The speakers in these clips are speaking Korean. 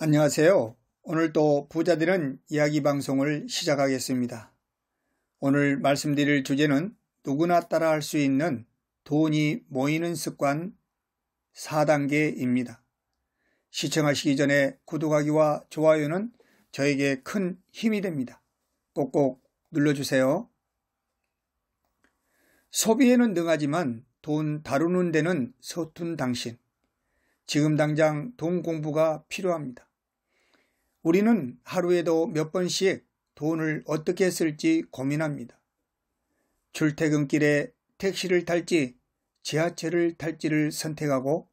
안녕하세요. 오늘도 부자들은 이야기 방송을 시작하겠습니다. 오늘 말씀드릴 주제는 누구나 따라할 수 있는 돈이 모이는 습관 4단계입니다. 시청하시기 전에 구독하기와 좋아요는 저에게 큰 힘이 됩니다. 꼭꼭 눌러주세요. 소비에는 능하지만 돈 다루는 데는 서툰 당신. 지금 당장 돈 공부가 필요합니다. 우리는 하루에도 몇 번씩 돈을 어떻게 쓸지 고민합니다. 출퇴근길에 택시를 탈지 지하철을 탈지를 선택하고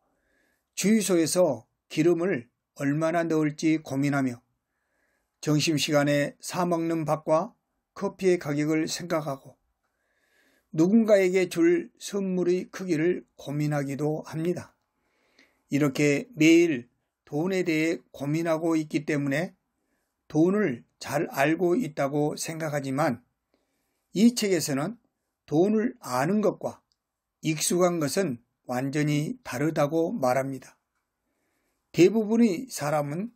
주유소에서 기름을 얼마나 넣을지 고민하며 점심시간에 사먹는 밥과 커피의 가격을 생각하고 누군가에게 줄 선물의 크기를 고민하기도 합니다. 이렇게 매일 돈에 대해 고민하고 있기 때문에 돈을 잘 알고 있다고 생각하지만 이 책에서는 돈을 아는 것과 익숙한 것은 완전히 다르다고 말합니다. 대부분의 사람은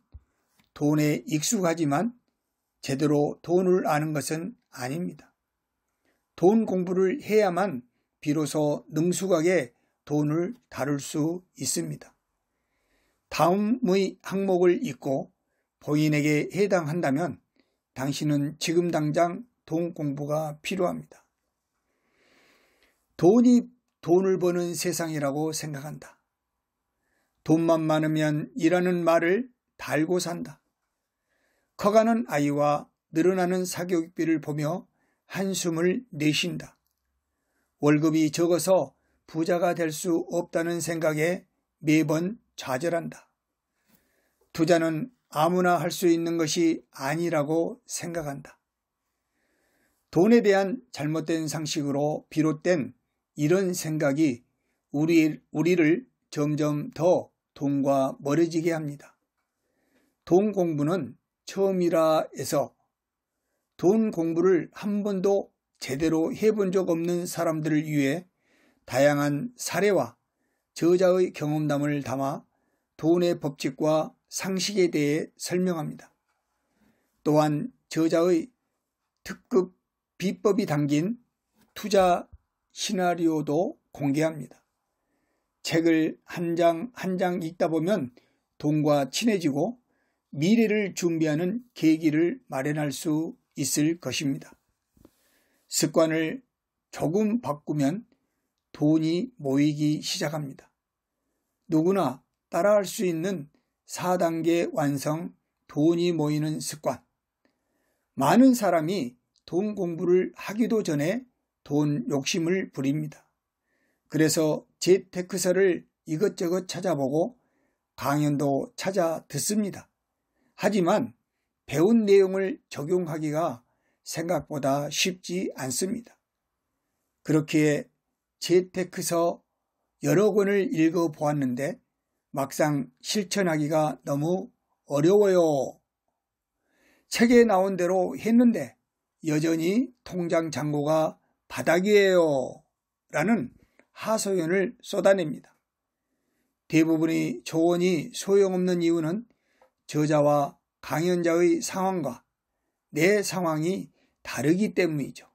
돈에 익숙하지만 제대로 돈을 아는 것은 아닙니다. 돈 공부를 해야만 비로소 능숙하게 돈을 다룰 수 있습니다. 다음의 항목을 읽고 본인에게 해당한다면 당신은 지금 당장 돈 공부가 필요합니다. 돈이 돈을 버는 세상이라고 생각한다. 돈만 많으면 일하는 말을 달고 산다. 커가는 아이와 늘어나는 사교육비를 보며 한숨을 내쉰다. 월급이 적어서 부자가 될 수 없다는 생각에 매번 좌절한다. 투자는 아무나 할 수 있는 것이 아니라고 생각한다. 돈에 대한 잘못된 상식으로 비롯된 이런 생각이 우리, 우리를 점점 더 돈과 멀어지게 합니다. 돈 공부는 처음이라 해서 돈 공부를 한 번도 제대로 해본 적 없는 사람들을 위해 다양한 사례와 저자의 경험담을 담아 돈의 법칙과 상식에 대해 설명합니다. 또한 저자의 특급 비법이 담긴 투자 시나리오도 공개합니다. 책을 한장 한장 한 장 읽다 보면 돈과 친해지고 미래를 준비하는 계기를 마련할 수 있을 것입니다. 습관을 조금 바꾸면 돈이 모이기 시작합니다. 누구나 따라할 수 있는 4단계 완성 돈이 모이는 습관. 많은 사람이 돈 공부를 하기도 전에 돈 욕심을 부립니다. 그래서 재테크서를 이것저것 찾아보고 강연도 찾아 듣습니다. 하지만 배운 내용을 적용하기가 생각보다 쉽지 않습니다. 그렇게 재테크서 여러 권을 읽어 보았는데 막상 실천하기가 너무 어려워요. 책에 나온 대로 했는데 여전히 통장 잔고가 바닥이에요. 라는 하소연을 쏟아냅니다. 대부분의 조언이 소용없는 이유는 저자와 강연자의 상황과 내 상황이 다르기 때문이죠.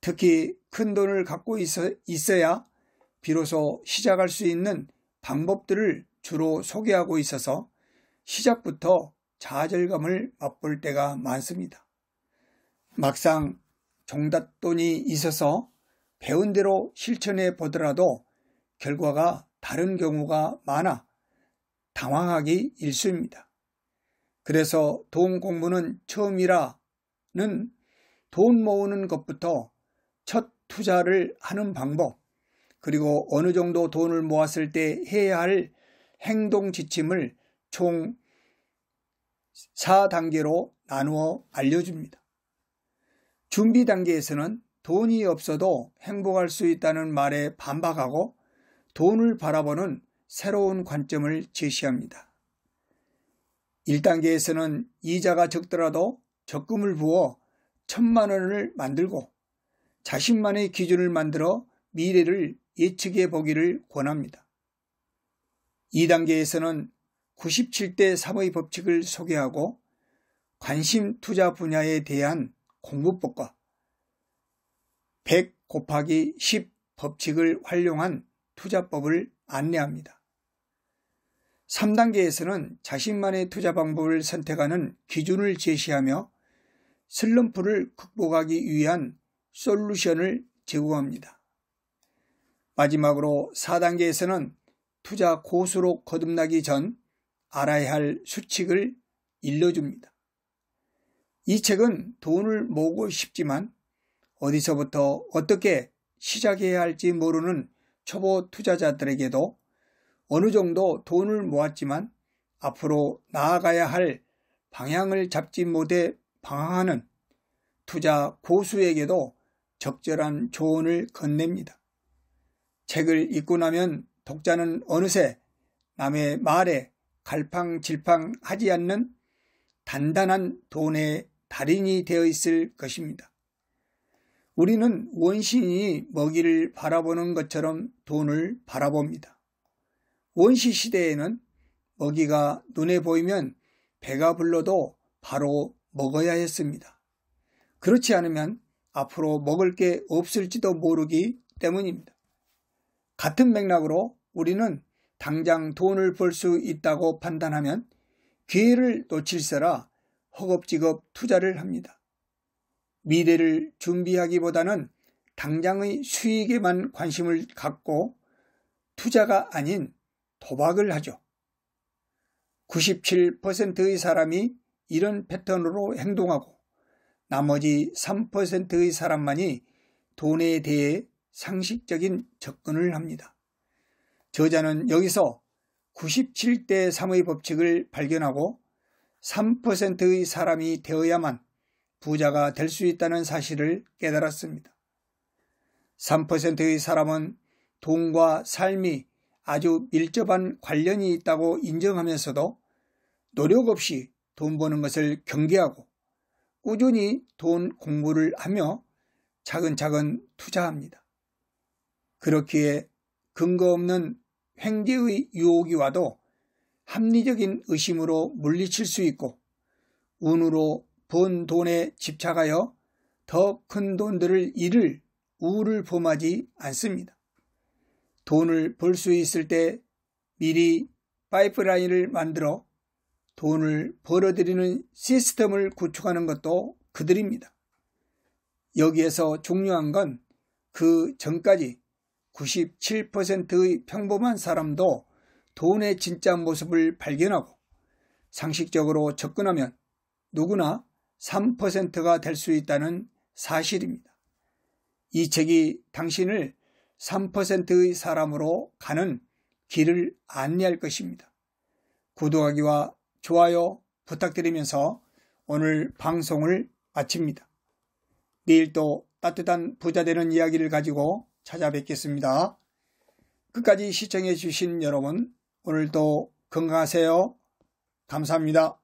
특히 큰 돈을 갖고 있어, 야 비로소 시작할 수 있는 방법들을 주로 소개하고 있어서 시작부터 좌절감을 맛볼 때가 많습니다. 막상 종답돈이 있어서 배운 대로 실천해 보더라도 결과가 다른 경우가 많아 당황하기 일쑤입니다. 그래서 돈 공부는 처음이라는 돈 모으는 것부터 첫 투자를 하는 방법, 그리고 어느 정도 돈을 모았을 때 해야 할 행동 지침을 총 4단계로 나누어 알려줍니다. 준비 단계에서는 돈이 없어도 행복할 수 있다는 말에 반박하고 돈을 바라보는 새로운 관점을 제시합니다. 1단계에서는 이자가 적더라도 적금을 부어 천만 원을 만들고 자신만의 기준을 만들어 미래를 예측해 보기를 권합니다. 2단계에서는 97대 3의 법칙을 소개하고 관심 투자 분야에 대한 공부법과 100 곱하기 10 법칙을 활용한 투자법을 안내합니다. 3단계에서는 자신만의 투자 방법을 선택하는 기준을 제시하며 슬럼프를 극복하기 위한 솔루션을 제공합니다. 마지막으로 4단계에서는 투자 고수로 거듭나기 전 알아야 할 수칙을 일러줍니다. 이 책은 돈을 모으고 싶지만 어디서부터 어떻게 시작해야 할지 모르는 초보 투자자들에게도 어느 정도 돈을 모았지만 앞으로 나아가야 할 방향을 잡지 못해 방황하는 투자 고수에게도 적절한 조언을 건넵니다. 책을 읽고 나면 독자는 어느새 남의 말에 갈팡질팡 하지 않는 단단한 돈의 달인이 되어 있을 것입니다. 우리는 원신이 먹이를 바라보는 것처럼 돈을 바라봅니다. 원시 시대에는 먹이가 눈에 보이면 배가 불러도 바로 먹어야 했습니다. 그렇지 않으면 앞으로 먹을 게 없을지도 모르기 때문입니다. 같은 맥락으로 우리는 당장 돈을 벌 수 있다고 판단하면 기회를 놓칠세라 허겁지겁 투자를 합니다. 미래를 준비하기보다는 당장의 수익에만 관심을 갖고 투자가 아닌 도박을 하죠. 97%의 사람이 이런 패턴으로 행동하고 나머지 3%의 사람만이 돈에 대해 상식적인 접근을 합니다. 저자는 여기서 97대 3의 법칙을 발견하고 3%의 사람이 되어야만 부자가 될 수 있다는 사실을 깨달았습니다. 3%의 사람은 돈과 삶이 아주 밀접한 관련이 있다고 인정하면서도 노력 없이 돈 버는 것을 경계하고 꾸준히 돈 공부를 하며 차근차근 투자합니다. 그렇기에 근거 없는 횡재의 유혹이 와도 합리적인 의심으로 물리칠 수 있고 운으로 번 돈에 집착하여 더 큰 돈들을 잃을 우를 범하지 않습니다. 돈을 벌 수 있을 때 미리 파이프라인을 만들어 돈을 벌어들이는 시스템을 구축하는 것도 그들입니다. 여기에서 중요한 건 그 전까지 97%의 평범한 사람도 돈의 진짜 모습을 발견하고 상식적으로 접근하면 누구나 3%가 될 수 있다는 사실입니다. 이 책이 당신을 3%의 사람으로 가는 길을 안내할 것입니다. 구독하기와 좋아요 부탁드리면서 오늘 방송을 마칩니다. 내일 또 따뜻한 부자 되는 이야기를 가지고 찾아뵙겠습니다. 끝까지 시청해 주신 여러분 오늘도 건강하세요. 감사합니다.